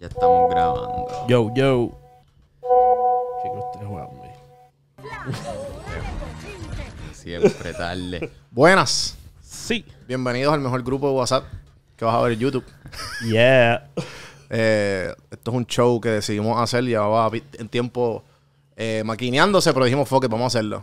Ya estamos grabando. Yo, yo. Chicos, ustedes jugando Siempre tarde. Buenas. Sí. Bienvenidos al mejor grupo de WhatsApp que vas a ver en YouTube. Yeah. Eh, esto es un show que decidimos hacer. Llevaba en tiempo eh, maquineándose, pero dijimos, fuck it, vamos a hacerlo.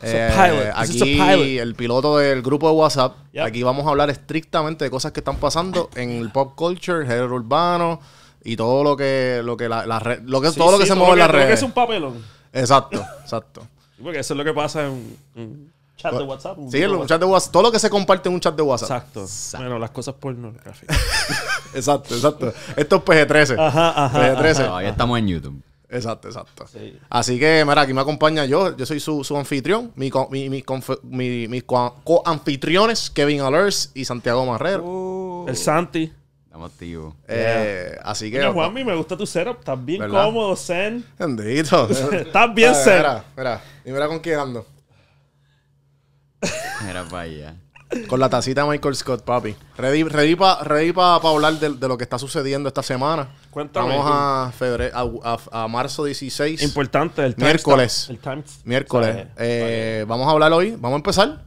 Eh, aquí el piloto del grupo de WhatsApp. Aquí vamos a hablar estrictamente de cosas que están pasando en el pop culture, el género urbano, y todo lo que, lo que la, la red, lo que, todo lo que se mueve en las redes. es un papelón. Exacto, exacto. Porque eso es lo que pasa en, un chat de pues, WhatsApp. Sí, en un chat de WhatsApp. Todo lo que se comparte en un chat de WhatsApp. Exacto. Bueno, las cosas pornográficas. exacto, exacto. Esto es PG-13. Ajá, ajá. PG-13. No, ahí estamos en YouTube. Exacto, exacto. Así que, mira, aquí me acompaña yo. Yo soy su, su anfitrión. Mi, mi, mi, mis Kevin Alers y Santiago Marrero. El Santi motivo. Eh, así que. Juanmi, me gusta tu setup. Estás bien cómodo, Zen. Bendito. Estás bien Zen. Mira, mira. Y mira con quién ando. Mira para Con la tacita Michael Scott, papi. Ready, para pa, hablar de, lo que está sucediendo esta semana. Cuéntame. Vamos a, a, marzo 16. Importante, el time Miércoles. El miércoles. Eh, eh, vamos a hablar hoy. Vamos a empezar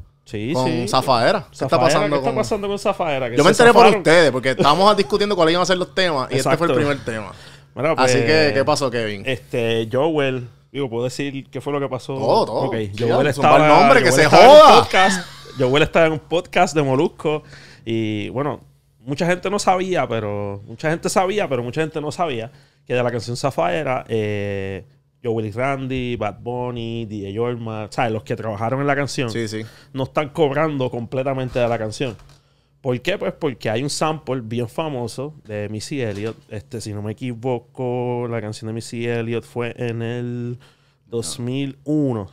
con sí. Zafaera. ¿Qué está pasando, ¿qué está pasando con, Zafaera? Yo me enteré por ustedes, porque estábamos discutiendo cuáles iban a ser los temas y este fue el primer tema. Así pues, que, ¿qué pasó, Kevin? Este, Joel, digo, ¿puedo decir qué fue lo que pasó? Todo, todo. Joel estaba, nombre, que se joda. En un podcast, Joel estaba en un podcast de Molusco y, bueno, mucha gente no sabía, pero... Mucha gente sabía, pero mucha gente no sabía que de la canción Zafaera... Eh, willis Randy, Bad Bunny, DJ Yorma, ¿sabes? Los que trabajaron en la canción. No están cobrando completamente de la canción. ¿Por qué? Pues porque hay un sample bien famoso de Missy Elliott. Este, si no me equivoco, la canción de Missy Elliott fue en el 2001.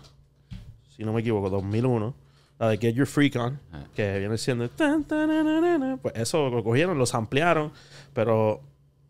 Si no me equivoco, 2001. La de Get Your Freak On, que viene siendo... Pues eso lo cogieron, lo ampliaron, pero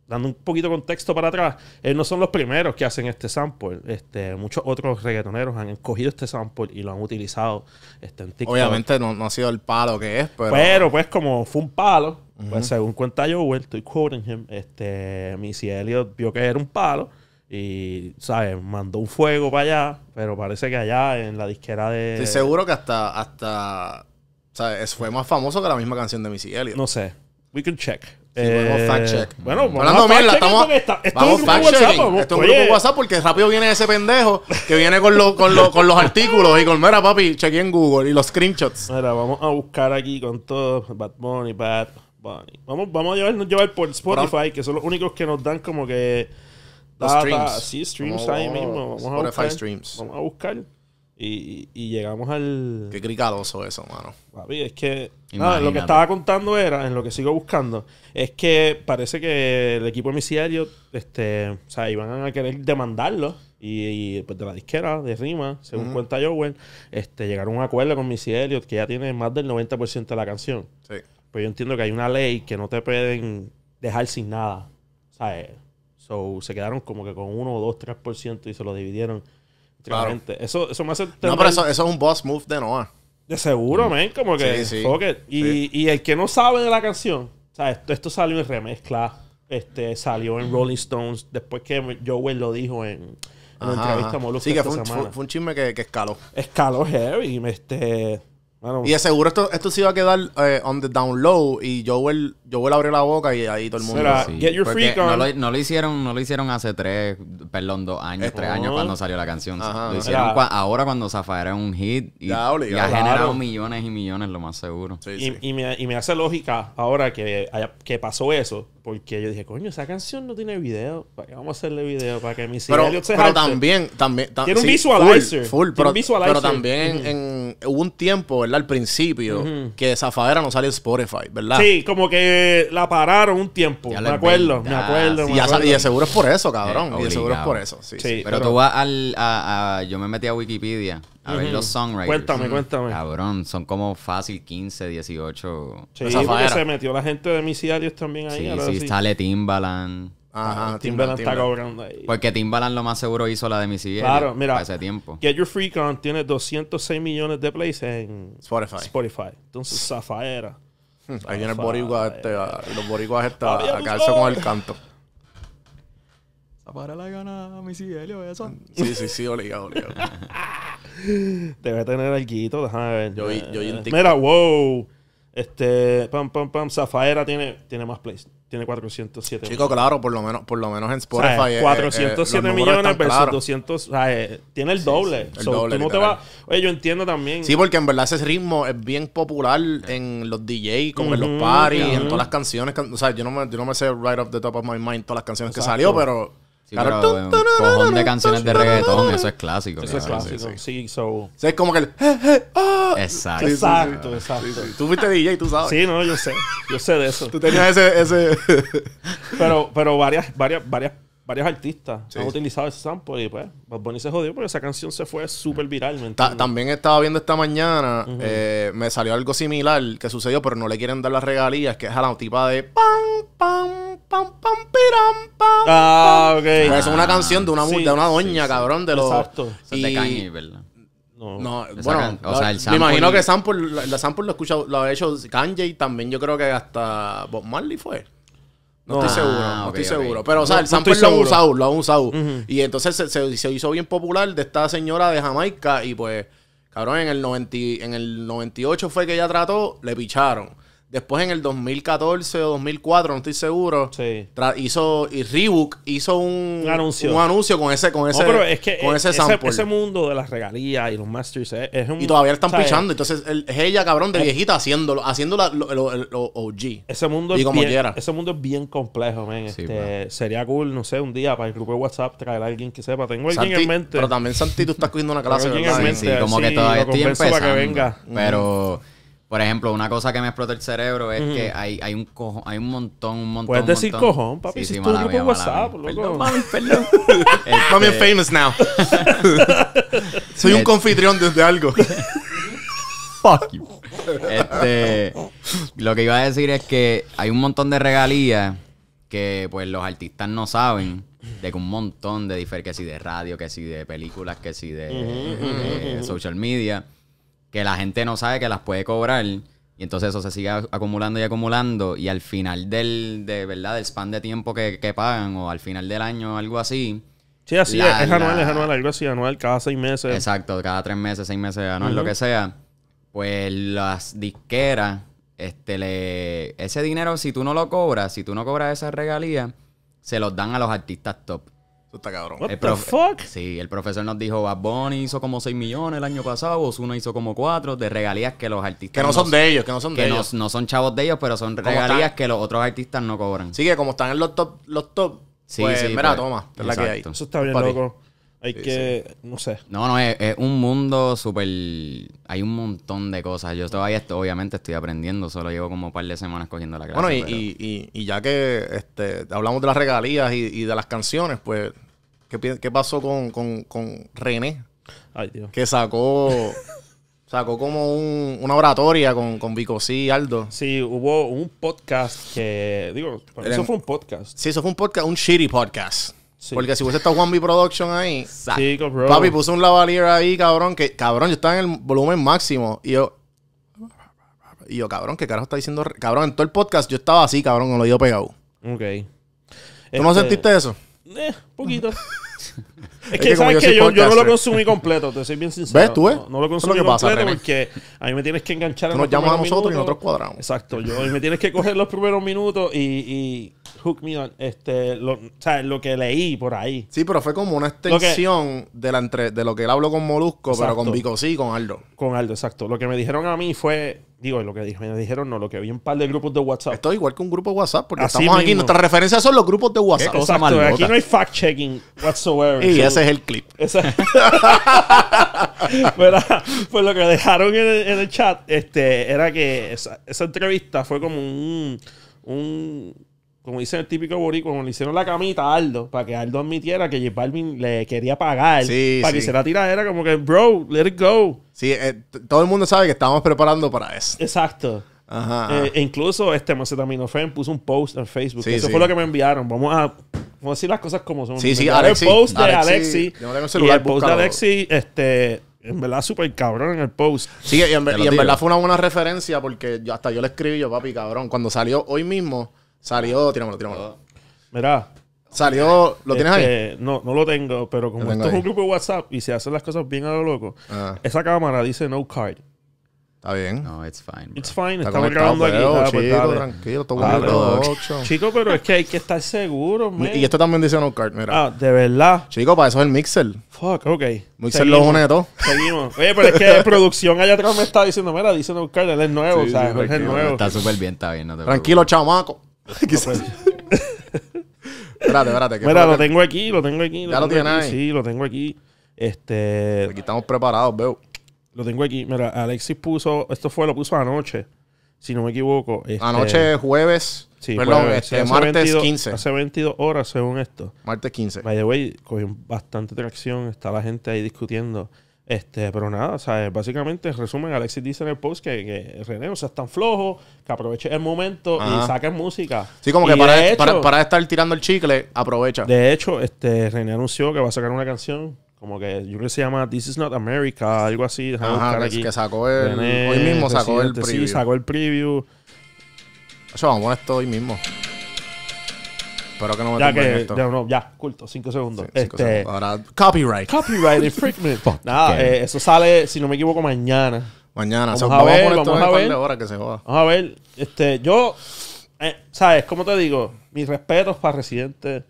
dando un poquito de contexto para atrás, eh, no son los primeros que hacen este sample. Este, muchos otros reggaetoneros han cogido este sample y lo han utilizado este, Obviamente no, ha sido el palo que es, pero... Pero pues como fue un palo, pues, según cuenta yo estoy y him, este, Missy Elliott vio que era un palo y, ¿sabes? Mandó un fuego para allá, pero parece que allá en la disquera de... Estoy seguro que hasta... hasta... ¿sabes? Fue más famoso que la misma canción de Missy Elliott. No sé. We can check. Sí, eh, a fact check. Bueno, hablando mierda, estamos. Esta, esto vamos fact WhatsApp, Esto es un grupo WhatsApp porque rápido viene ese pendejo que viene con, con, con los artículos y con, mira, papi, chequeé en Google y los screenshots. Mira, vamos a buscar aquí con todo. Bad Bunny, Bad Bunny. Vamos, vamos a llevarnos llevar por Spotify, que son los únicos que nos dan como que. streams. sí, streams ahí mismo. Spotify streams. Vamos a buscar. Y, llegamos al. Qué cricadoso eso, mano. es que. lo que estaba contando era, en lo que sigo buscando, es que parece que el equipo de este, o sea, iban a querer demandarlo. Y, pues de la disquera, de Rima, según cuenta Joel, este, llegaron a un acuerdo con Missy Elliot que ya tiene más del 90% de la canción. Sí. Pues yo entiendo que hay una ley que no te pueden dejar sin nada. So, se quedaron como que con 1, 2, 3% y se lo dividieron eso, eso me hace. No, pero eso, eso, es un boss move de Noah. De seguro, man. Mm. Como que. Sí, sí. Y, y, el que no sabe de la canción, o sea, esto, salió en remezcla. Este, salió en mm. Rolling Stones. Después que Joel lo dijo en. en una entrevista a Molusco sí, que fue, un, fue, un chisme que, que escaló. Escaló heavy. Este, y de seguro esto, esto se iba a quedar eh, on the down low y Joel, a abrir la boca y ahí todo el mundo... no, lo, hicieron, no lo hicieron hace tres, perdón, dos años, tres años oh. cuando salió la canción. lo hicieron ahora cuando Zafa era un hit y, ha generado millones y millones, lo más seguro. y, me, y, me, hace lógica ahora que, que pasó eso. Porque yo dije, coño, esa canción no tiene video. qué vamos a hacerle video? Para que mis Pero, pero también, también. tiene un visualizer. Full, pero, visualizer? pero también en, hubo un tiempo, ¿verdad? Al principio, que -huh. que Zafadera no sale en Spotify, ¿verdad? Sí, como que la pararon un tiempo. Me acuerdo, me acuerdo, Y de seguro es por eso, cabrón. y de eh, seguro es por eso. Sí, pero, tú vas al. a, yo me metí a Wikipedia a ver los songwriters. Cuéntame, mm. cuéntame. Cabrón, son como fácil 15, 18. Sí, porque se metió la gente de Misiarios también ahí. Sí, sí, sale Timbaland. Ah, Ajá, Timbaland, está cobrando ahí. Porque Timbaland lo más seguro hizo la de Missy Claro, mira. ese tiempo. Get Your Freak On tiene 206 millones de plays en Spotify. entonces Entonces, Zafaera. Ahí viene el boricua, este, ah, los boricuas están a calzo con el canto para la gana a mi cielo eso. Sí, sí, sí, obligado, obligado. Debe tener algo, déjame ver. Yo eh, Mira, wow. Este, pam, pam, pam. Zafaera tiene, tiene más plays. Tiene 407 Chico, claro, por lo menos, por lo menos en Spotify. 407 millones versus claro. 200. O sea, eh, eh, tiene el doble. el doble tú no te oye, yo entiendo también. Sí, porque en verdad ese ritmo es bien popular en los DJ, como en los parties, en todas las canciones. o sea, yo no, me, me sé right off the top of my mind todas las canciones que salió, pero claro, un cojón de canciones de reggaetón, eso es clásico. Eso es clásico, sí, eso. sí es como que el... Ah. Exacto. Exacto, exacto. Tú fuiste DJ, tú sabes. Sí, no, yo sé. Yo sé de eso. tú tenías ese... ese... pero pero varias, varias, varias, varias artistas han utilizado ese sample y pues Bad Bunny se jodió porque esa canción se fue súper viral. también estaba viendo esta mañana, eh, me salió algo similar que sucedió, pero no le quieren dar las regalías, que es a la tipa de... ¡Pam, pam! Ah, ok. es una canción de una, de una doña, cabrón. De los, Exacto. de Kanye, ¿verdad? No. bueno, o sea, el me imagino que sample, la, sample lo, lo ha hecho Kanye y también yo creo que hasta Bob Marley fue. No, estoy ah, seguro, no estoy seguro. Pero, o sea, el sample lo ha usado, lo ha usado. Y entonces se, se- hizo bien popular de esta señora de Jamaica y pues, cabrón, en el, 90, en el 98 fue que ella trató, le picharon. Después en el 2014 o 2004, no estoy seguro, hizo y Reebok hizo un, un, anuncio. con ese con ese con ese, mundo de las regalías y los masters y todavía están pichando, entonces es ella cabrón de eh. viejita haciéndolo haciendo lo, OG. Ese mundo es bien, ese mundo es bien complejo, este, man. sería cool, no sé, un día para el grupo de WhatsApp traer a alguien que sepa, tengo alguien en mente. Pero también Santi tú estás cogiendo una clase, sí, como que todavía estoy Pero por ejemplo, una cosa que me explota el cerebro es que hay, un cojo, hay un montón, un montón. Puedes decir cojón, papi, si tú grupo WhatsApp, loco. Perdón, mami, perdón. Este, famous now. Soy un este, confitrión desde algo. Fuck you. Este, lo que iba a decir es que hay un montón de regalías que pues los artistas no saben de que un montón de diferentes, que si de radio, que si de películas, que si de eh, social media que la gente no sabe que las puede cobrar. Y entonces eso se sigue acumulando y acumulando. Y al final del, de, ¿verdad? del span de tiempo que, pagan, o al final del año, algo así. Sí, así es, es anual, es anual, algo así, anual, cada seis meses. Exacto, cada tres meses, seis meses, anual, lo que sea. Pues las disqueras, este, le, ese dinero, si tú no lo cobras, si tú no cobras esa regalía, se los dan a los artistas top. Eso está cabrón. What el the fuck? Sí, el profesor nos dijo, Bad Bunny hizo como 6 millones el año pasado, Ozuna hizo como 4 de regalías que los artistas... Que no son de ellos, que no son de ellos. Que no, son chavos de ellos, pero son regalías que los otros artistas no cobran. Sí, que como están en los top, los top, sí, pues, mira, pues, toma, la que hay. Eso está bien, loco. Hay que, no sé. No, no, es, un mundo súper... Hay un montón de cosas. Yo todavía, estoy, obviamente, estoy aprendiendo. Solo llevo como un par de semanas cogiendo la clase. Bueno, y, ya que este, hablamos de las regalías y, de las canciones, pues, ¿qué, pasó con, René? Ay, Dios. Que sacó... Sacó como una oratoria con, con Vico sí, Aldo. Sí, hubo un podcast que. Digo, eso fue un podcast. Sí, eso fue un podcast, un shitty podcast. Porque si hubiese esta One B Production ahí, papi puso un lavalier ahí, cabrón, que cabrón, yo estaba en el volumen máximo. Y yo, y yo, cabrón, ¿qué carajo está diciendo? Cabrón, en todo el podcast yo estaba así, cabrón, con lo oído pegado. Ok. ¿Tú no este, sentiste eso? Eh, poquito. es, que, sabes que yo, no lo consumí completo, te soy bien sincero. ¿Ves tú, eh? No, lo consumí lo completo pasa, porque a mí me tienes que enganchar. nos llamamos a nosotros y nosotros cuadramos. Exacto, yo, me tienes que coger los primeros minutos y Hook Me este, lo, o sea, lo que leí por ahí. Sí, pero fue como una extensión de, la de lo que él habló con Molusco, pero con Vico sí con Aldo. Con Aldo, exacto. Lo que me dijeron a mí fue, digo, lo que me dijeron no, lo que vi un par de grupos de WhatsApp. Esto es igual que un grupo de WhatsApp, porque estamos aquí, Nuestra referencia son los grupos de WhatsApp. Exacto, aquí no hay fact-checking whatsoever. y ese es el clip. pues lo que dejaron en el, chat este, era que esa, entrevista fue como un, como dice el típico boricua, cuando le hicieron la camita a Aldo, para que Aldo admitiera que J Balvin le quería pagar, para que se la era como que, bro, let it go. Sí, eh, todo el mundo sabe que estábamos preparando para eso. Exacto. Ajá. e incluso este Fen puso un post en Facebook. Sí, eso fue lo que me enviaron. Vamos a, decir las cosas como son. Sí, sí, Alexi, El post de Alexi. y el post de Alexi, este, en verdad súper cabrón en el post. Sí, y en, verdad fue una buena referencia porque hasta yo le escribí yo, papi, cabrón. Cuando salió hoy mismo, Salió, ah. tíramelo, tíramelo. Ah. Mira. Salió, ¿lo tienes ahí? Este, no, no lo tengo, pero como esto es un grupo de WhatsApp y se hacen las cosas bien a lo loco, ah. esa cámara dice no card. Está bien. No, it's fine. It's fine. Estamos grabando aquí. Pues chico, tranquilo. Chico, pero es que hay que estar seguro, man. Y esto también dice no card, mira. Ah, de verdad. Chico, para eso es el mixer. Fuck, ok. Mixer lo lo une todo. Seguimos. Oye, pero es que producción allá atrás me está diciendo, mira, dice no card, él es nuevo, o sea, él es nuevo. Está súper bien, está bien. No tranquilo, chamaco. espérate, espérate. Mira, lo tengo aquí, lo tengo aquí. ya lo tiene ahí. Sí, lo tengo aquí. Este. Aquí estamos preparados, veo. Lo tengo aquí. Mira, Alexis puso. Esto fue, lo puso anoche. Si no me equivoco. Este, anoche, jueves. Sí, perdón, este, martes 15. Hace 22 horas, según esto. Martes 15. By the way, cogió bastante tracción. Está la gente ahí discutiendo. Este, pero nada, o sea, básicamente, resumen, Alexis dice en el post que, René, o sea, tan flojo que aproveche el momento y saque música. Sí, como que para, para, estar tirando el chicle, aprovecha. De hecho, este, René anunció que va a sacar una canción, como que yo creo que se llama This Is Not America, algo así. Ajá, que, sacó el, hoy mismo sacó el preview. Sí, sacó el preview. Eso vamos a esto hoy mismo. Espero que no me ya esto. Ya, ya, culto, cinco segundos. este, Ahora, copyright. Copyright, infringement. Nada, eh, eso sale, si no me equivoco, mañana. Mañana. Vamos, a, ver, vamos, a ver, vamos a ver. que se Vamos a ver, este, yo, eh, ¿sabes? Como te digo, mis respetos para Residente,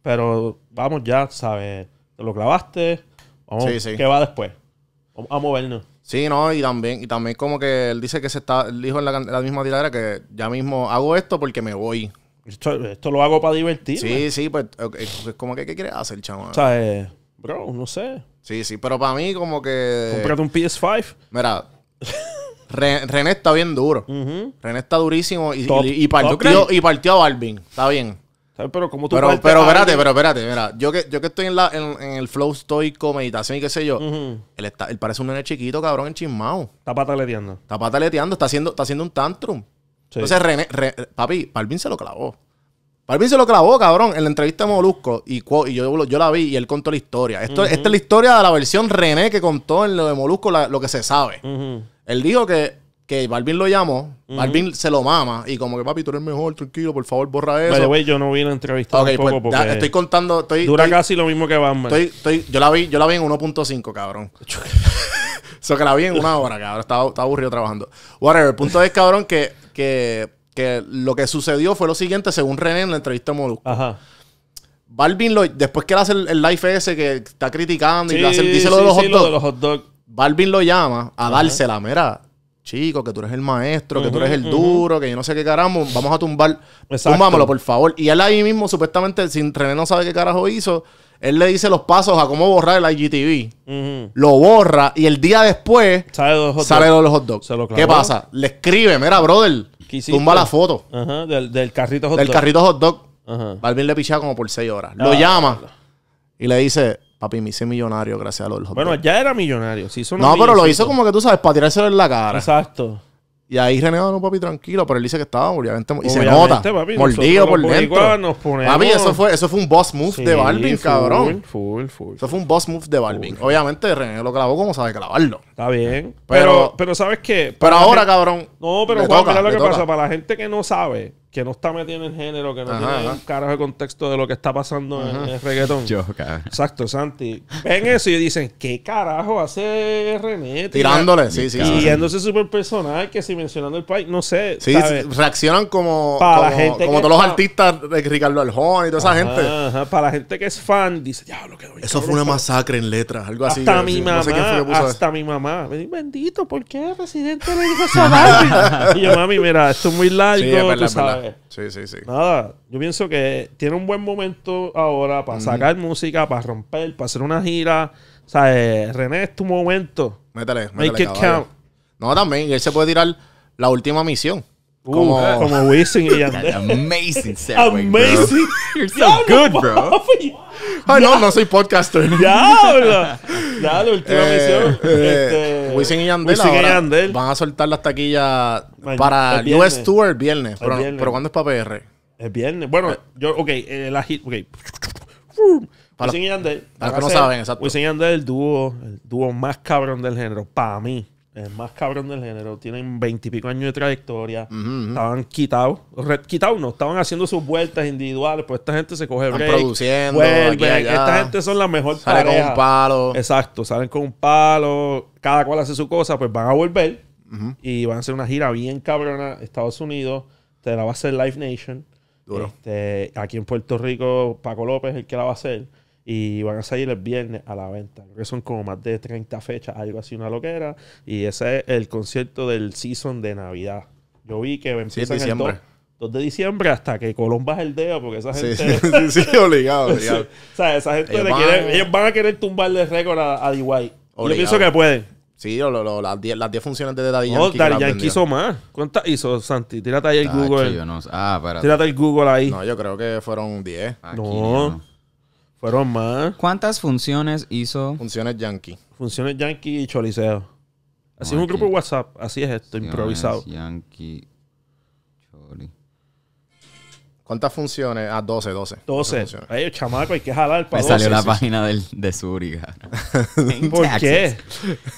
pero vamos ya, ¿sabes? Te lo clavaste, vamos, sí, sí. ¿qué va después? Vamos a movernos. Sí, no, y también, y también como que él dice que se está, él dijo en la, la misma tiradera que ya mismo hago esto porque me voy. Esto, lo hago para divertir. Sí, sí, pues es pues, como que, ¿qué quieres hacer, chaval? O sea, eh, bro, no sé. Sí, sí, pero para mí como que... Cómprate un PS5. Mira, René está bien duro. René está durísimo y, y, partió, y, partió, a Balvin. Está bien. Pero como Pero, pero espérate, pero espérate, mira. Yo que, yo que estoy en, la, el flow estoico, meditación y qué sé yo. él, parece un nene chiquito, cabrón, enchismado. Está pataleteando. Está pataleteando, está haciendo, está haciendo un tantrum. Entonces, René, papi, Balvin se lo clavó. Balvin se lo clavó, cabrón, en la entrevista de Molusco. Y, yo, yo, la vi y él contó la historia. Esto, Esta es la historia de la versión René que contó en lo de Molusco lo que se sabe. Él dijo que, que Balvin lo llamó, Balvin se lo mama y como que papi, tú eres mejor, tranquilo, por favor, borra eso. Pero, güey, yo no vi la entrevista pues, estoy contando, dura casi lo mismo que Batman. yo la vi, yo la vi en 1.5, cabrón. Eso que la vi en una hora, cabrón. Estaba, estaba aburrido trabajando. Whatever. El punto es, cabrón, que que, lo que sucedió fue lo siguiente, según René en la entrevista a Ajá. Balvin, lo, después que él hace el, live ese que está criticando y dice lo, de los hot dog, Balvin lo llama a dársela. Mira, chico, que tú eres el maestro, que tú eres el duro, que yo no sé qué carajo, vamos a tumbar. por favor. Y él ahí mismo, supuestamente, sin René no sabe qué carajo hizo, él le dice los pasos a cómo borrar el IGTV. Lo borra y el día después sale los hot, ¿Qué pasa? Le escribe, mira, brother, tumba la foto. del, carrito hot dog. Del carrito hot dog. le pichaba como por seis horas. Lo ah, llama y le dice, Papi, me hice millonario gracias a los hot Bueno, ya era millonario. no, pero lo hizo como que tú sabes, para tirárselo en la cara. Exacto. Y ahí René, no, papi, tranquilo. Pero él dice que estaba, obviamente, y se nota. Papi, mordido por dentro. Nos ponemos... eso fue, eso fue un boss move de Balvin, cabrón. Full, full, eso fue un boss move de Balvin. Obviamente, René lo clavó como sabe clavarlo. Está bien. Pero, pero, ¿sabes qué? pero ahora, cabrón. No, pero Juan, mira lo que pasa. Para la gente que no sabe, que no está metido en el género, que no tiene carajo de contexto de lo que está pasando en el reggaetón. Exacto, Santi. Ven eso y dicen, ¿qué carajo hace René? Tirándole, sí, sí. Y yéndose súper personal, que si mencionando el país, no sé. Sí, reaccionan como, para la gente como todos los artistas de Ricardo Aljón y toda esa ajá, gente. Para la gente que es fan, dice, ya lo que Eso fue una masacre en letras, algo así. Hasta mi mamá, hasta mi mamá. Me dice, bendito, ¿por qué Residente presidente le dijo y yo, mami, mira, esto es muy largo, sí, Sí, sí, Nada, yo pienso que tiene un buen momento ahora para sacar música, para romper, para hacer una gira. ¿Sabes? Eh, René, es tu momento. Métale, métale. No, también, él se puede tirar la última misión como, Wisin y Yandel. Amazing Amazing. You're so good, bro. Ay, no, no soy podcaster. ya la última eh, misión. Eh, este, Wisin y Yandel, van a soltar las taquillas para US Tour el viernes. Pero, ¿cuándo es para PR? El viernes. Bueno, eh. yo, ok, eh, la hit, Wisin y Yandel. Para que no saben, exacto. Wisin y Yandel, el dúo, el dúo más cabrón del género, para mí el más cabrón del género, tienen veintipico años de trayectoria, estaban quitados, quitados no, estaban haciendo sus vueltas individuales, pues esta gente se coge Están produciendo, esta gente son la mejor Salen con un palo. Exacto, salen con un palo, cada cual hace su cosa, pues van a volver y van a hacer una gira bien cabrona, Estados Unidos, te la va a hacer Live Nation. Este, aquí en Puerto Rico, Paco López es el que la va a hacer y van a salir el viernes a la venta. Creo que son como más de 30 fechas, algo así, una loquera. Y ese es el concierto del season de Navidad. Yo vi que empiezan sí, 2, de diciembre hasta que Colón baja el dedo porque esa gente... Sí, sí, sí obligado, o sea, esa gente van... a querer tumbarle el récord a, a y Yo pienso que pueden. Sí, las 10 las funciones de Daddy Yankee. hizo más. ¿Cuántas hizo, Santi? Tírate ahí el Google. Ah, espérate. Tírate el Google ahí. No, yo creo que fueron 10. no. Fueron más. ¿Cuántas funciones hizo? Funciones Yankee. Funciones Yankee y Choliseo. Así es un grupo de WhatsApp. Así es esto, improvisado. Yankee, Choli. ¿Cuántas funciones? Ah, 12, 12. 12. Ay, chamaco, hay que jalar para Me salió la página del, de Zuriga. ¿Por qué?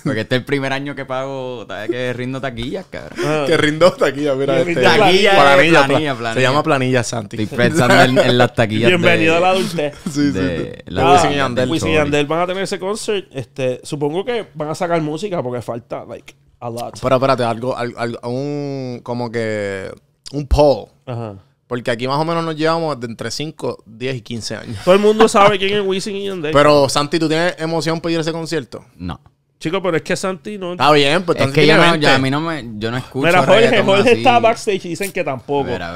Porque este es el primer año que pago, que rindo taquillas, cabrón. Ah. Que rindo taquillas, mira. Este, taquilla planilla, planilla, planilla, Se llama planilla, Santi. Estoy pensando en, las taquillas Bienvenido a la dulce. sí, sí. De, La, Wisin y van a tener ese concert. Este, supongo que van a sacar música porque falta, like, a lot. Pero espérate, algo, algo, algo un, como que, un poll. Ajá porque aquí más o menos nos llevamos de entre 5, 10 y 15 años. Todo el mundo sabe quién es Wisin y Yandel. Pero, Santi, ¿tú tienes emoción por ir a ese concierto? No. Chico, pero es que Santi no. Está bien, pues Es que a mí no me. Yo no escucho. Mira, Jorge, Jorge está backstage y dicen que tampoco. Mira,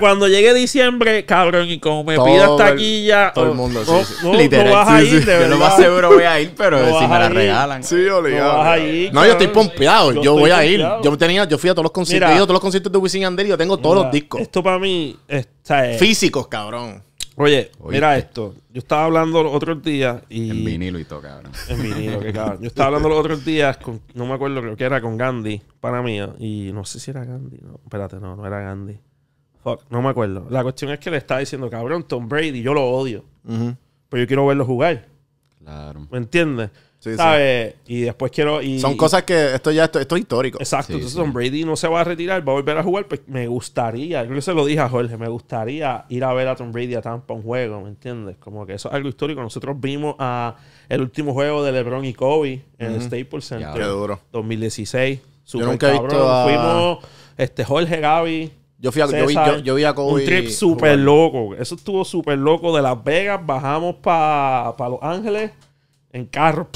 cuando llegue diciembre, cabrón, y como me pidas taquilla. todo el oh, mundo, sí. No, oh, sí. no, vas a lo más seguro voy a ir, pero si me la regalan. Sí, obligado. No, vas a ir, no yo estoy pompeado. Yo, voy a ir. Yo tenía, yo fui a todos los conciertos. todos los conciertos de Wisin Ander y yo tengo todos los discos. Esto para mí. Está, Físicos, cabrón. Oye, mira esto. Yo estaba hablando los otros días y. En vinilo y todo, cabrón. En vinilo, que cabrón. Yo estaba hablando los otros días con. No me acuerdo, creo que era con Gandhi, para mí. Y no sé si era Gandhi. No, espérate, no, no era Gandhi. Fuck, no me acuerdo. La cuestión es que le estaba diciendo, cabrón, Tom Brady, yo lo odio. Pero yo quiero verlo jugar. Claro. ¿Me entiendes? Y después quiero. son cosas que esto ya esto, es histórico. Exacto. entonces, Tom Brady no se va a retirar, va a volver a jugar. Pues, me gustaría, yo se lo dije a Jorge, me gustaría ir a ver a Tom Brady a Tampa un juego, ¿me entiendes? Como que eso es algo histórico. Nosotros vimos a el último juego de LeBron y Kobe en el Staples Center. Qué duro. 2016. yo nunca he visto Fuimos este, Jorge, Gaby. Yo, fui a, yo, vi, yo, vi a Kobe Un trip súper loco. Eso estuvo súper loco. De Las Vegas bajamos para Los Ángeles en carro.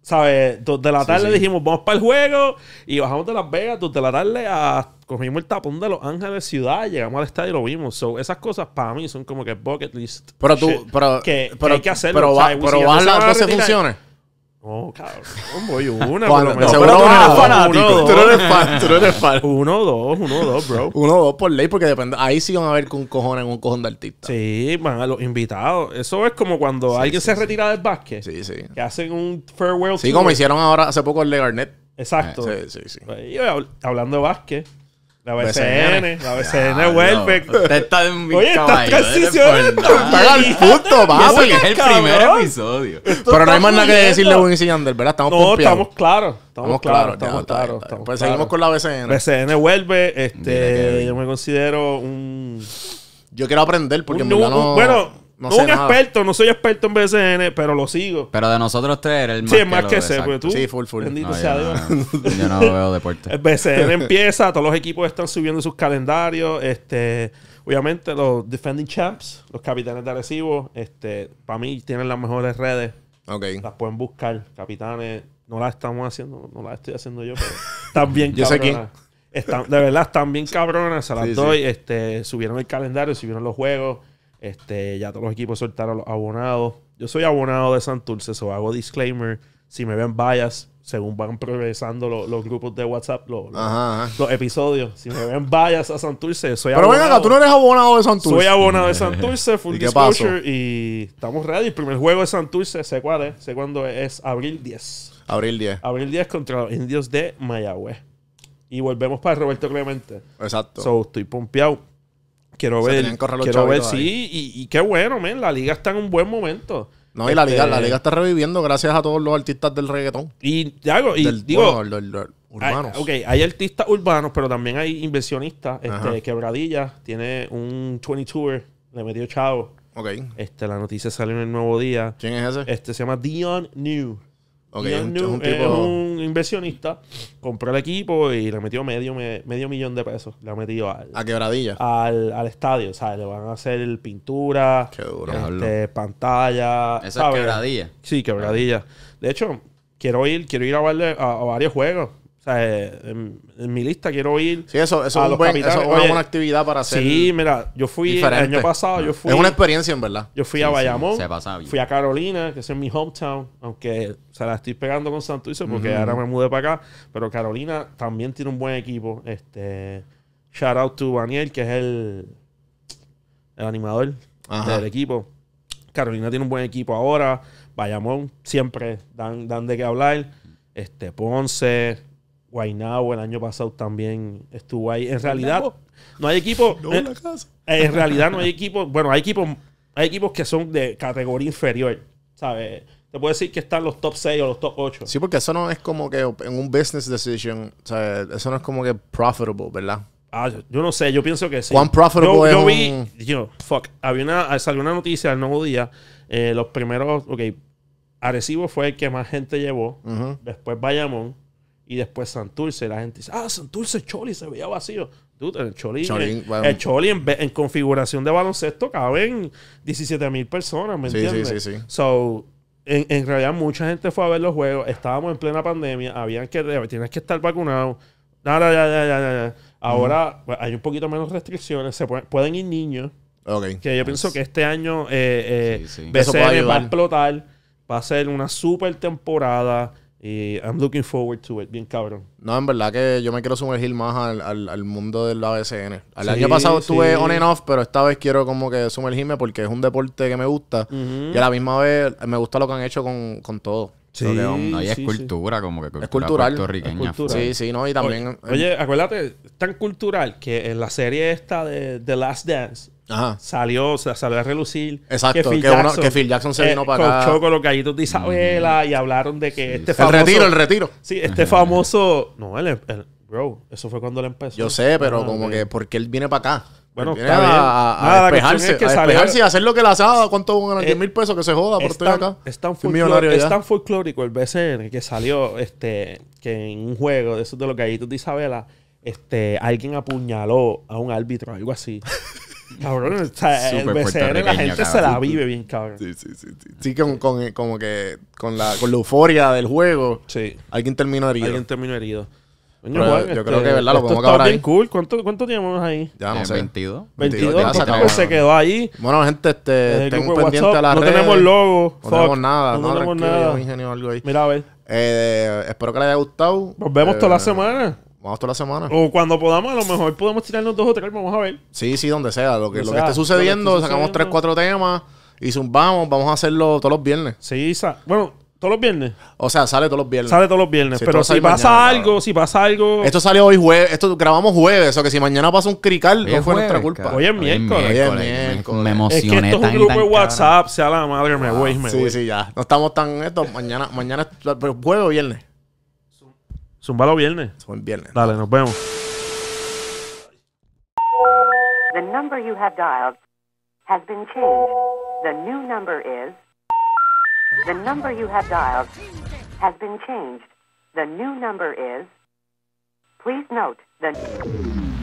¿Sabes? de la tarde dijimos, vamos para el juego. Y bajamos de Las Vegas, dos de la tarde, a, cogimos el tapón de Los Ángeles Ciudad, llegamos al estadio y lo vimos. So, esas cosas para mí son como que bucket list. Pero tú, pero, que, pero, hay que hacerlo. Pero, pero, pero van las no, cabrón, Voy una. Bueno, por no, eres fanático. Tú no eres fan, tú no eres Uno, dos, uno, dos, bro. Uno, dos por ley, porque depende. Ahí sí van a ver con en un cojón de artistas. Sí, van a los invitados. Eso es como cuando alguien se retira del básquet. Sí, sí. Que hacen un farewell. Sí, como hicieron ahora hace poco el Garnett. Exacto. Eh, sí, sí, sí. Pues, eh, hablando de básquet, la pues BCN, la BCN vuelve. Usted está en mi Oye, estás casi al punto, papi. Es el primer episodio. Pero no hay más nada que decirle a Winsy Yander, ¿verdad? Estamos No, estamos claros. Estamos claros, estamos claros. Pues seguimos con la BCN. BCN vuelve. Este, yo me considero un... Yo quiero aprender porque en no... Bueno... No, no un experto, no soy experto en BCN, pero lo sigo. Pero de nosotros tres eres el más Sí, es más que, sé, porque tú. Sí, full, full. Bendito sea yo No, yo no veo deporte. El BCN empieza, todos los equipos están subiendo sus calendarios. Este, obviamente, los defending champs, los capitanes de Arecibo, este, para mí tienen las mejores redes. Okay. Las pueden buscar, capitanes. No las estamos haciendo, no las estoy haciendo yo, pero también Yo de verdad, están bien cabronas, se las doy. Este, subieron el calendario, subieron los juegos este, ya todos los equipos soltaron a los abonados. Yo soy abonado de Santurce, so hago disclaimer. Si me ven bias según van progresando los, grupos de WhatsApp, los, episodios, si me ven bias a Santurce, soy abonado. Pero venga, tú no eres abonado de Santurce. Soy abonado de Santurce, full ¿Y Y estamos ready. El primer juego de Santurce, sé cuál es, sé cuándo es, es abril 10. Abril 10. Abril 10 contra los indios de Mayagüez. Y volvemos para Roberto Clemente. Exacto. So, estoy pompeado. Quiero ver, quiero ver, sí, y, qué bueno, men, la liga está en un buen momento. No, y la liga, la este liga está reviviendo gracias a todos los artistas del reggaetón. Y, hago, y digo, urbanos. Hay, ah, ok, hay artistas urbanos, pero también hay inversionistas. Este, Quebradilla tiene un 20 tour, le metió chavo. Ok. Este, la noticia sale en el nuevo día. ¿Quién es ese? Este se llama Dion New es un, inversionista, compró el equipo y le metió medio, medio millón de pesos. Le ha metido al, a quebradilla. Al, estadio, o sea, le van a hacer pintura, este, pantalla. Esa quebradilla. Sí, quebradilla. De hecho, quiero ir, quiero ir a varios juegos. O sea, eh, en, mi lista quiero ir. Sí, eso, es, una actividad para hacer. Sí, mira, yo fui el año pasado. Yo fui, es una experiencia, en verdad. Yo fui a Bayamón. Fui a Carolina, que es mi hometown. Aunque se la estoy pegando con Santuizo porque ahora me mudé para acá. Pero Carolina también tiene un buen equipo. Este, shout out to Daniel, que es el, el animador del equipo. Carolina tiene un buen equipo ahora. Bayamón siempre dan, dan de qué hablar. Este, Ponce. Guaynabo el año pasado también estuvo ahí. En realidad, no hay equipo. No, eh, eh, en, realidad no hay equipo. Bueno, hay equipos, hay equipos que son de categoría inferior. ¿Sabes? Te puedo decir que están los top 6 o los top 8. Sí, porque eso no es como que en un business decision, ¿sabes? Eso no es como que profitable, ¿verdad? Ah, yo no sé, yo pienso que sí. ¿Cuán profitable yo, es vi, fuck, había una, salió una noticia el nuevo día, eh, los primeros, ok, Arecibo fue el que más gente llevó, después Bayamón, y después Santurce. La gente dice, ah, Santurce, Choli se veía vacío. el Choli, eh, en, configuración de baloncesto caben 17 mil personas, ¿me entiendes? Sí, sí, sí. So, en, realidad mucha gente fue a ver los juegos. Estábamos en plena pandemia, habían que, eh, tienes que estar vacunado. Ahora pues, hay un poquito menos restricciones, se pueden, ir niños. Que yo pienso que este año eh, eh va a explotar, va a ser una super temporada y I'm looking forward to it, bien cabrón. No, en verdad que yo me quiero sumergir más al, al, mundo del ABCN. El año pasado estuve on and off, pero esta vez quiero como que sumergirme porque es un deporte que me gusta. Y a la misma vez me gusta lo que han hecho con, todo. Sí, es cultura, como que es cultural. Sí, sí, no, y también. Oye, acuérdate, tan cultural que en la serie esta de The Last Dance, Salió, salió a relucir. Exacto, que Phil, Jackson, que Phil Jackson se eh, vino para acá. con los gallitos de Isabela y hablaron de que este famoso. El retiro, el retiro. Sí, este famoso. No, él, bro, eso fue cuando él empezó. Yo sé, pero ah, como que, que porque él viene para acá. Bueno, a, a, despejarse, a despejarse y hacer lo que le asaba. Ah, ¿Cuánto un 10 eh, mil pesos que se joda por estar acá. Es tan, es tan folclórico el BCN que salió este, que en un juego de esos de los gallitos de Isabela, este, alguien apuñaló a un árbitro, algo así. Cabrón, el la gente se la vive bien, cabrón. Sí, sí, sí. Sí, sí con, con, eh, como que con la, con la euforia del juego. Sí. Alguien terminó herido. Alguien terminó herido. yo creo este, que, ¿verdad? Lo podemos acabar bien cool. ¿Cuánto, cuánto tenemos ahí? Ya no eh, sé. 22. 22. ya se, quedó ahí. Bueno, gente, este, tengo un pendiente a la red. No tenemos logo. No tenemos nada. No, tenemos nada. algo ahí. Mira, a ver. Eh, espero que les haya gustado. Nos vemos toda la semana. Vamos toda la semana. O cuando podamos, a lo mejor podemos tirarnos dos o tres, vamos a ver. Sí, sí, donde sea. Lo que, que esté sucediendo, sacamos tres, cuatro temas y zumbamos. Vamos a hacerlo todos los viernes. Sí, bueno, ¿Todos los viernes? O sea, sale todos los viernes. Sale todos los viernes. pero si pasa algo, si pasa algo. Esto sale hoy jueves. Esto grabamos jueves. O que si mañana pasa un crical, no fue nuestra culpa. Hoy es miércoles. Hoy es miércoles. Me emocioné. Es que esto es un grupo de WhatsApp. Sea la madre, me ah, voy, Sí, sí, ya. No estamos tan. Esto, mañana, mañana, pues, jueves o viernes. Zumbalo viernes. Son viernes. Dale, nos vemos. The number you have dialed has been changed. The new number is. The number you have dialed has been changed. The new number is. Please note the.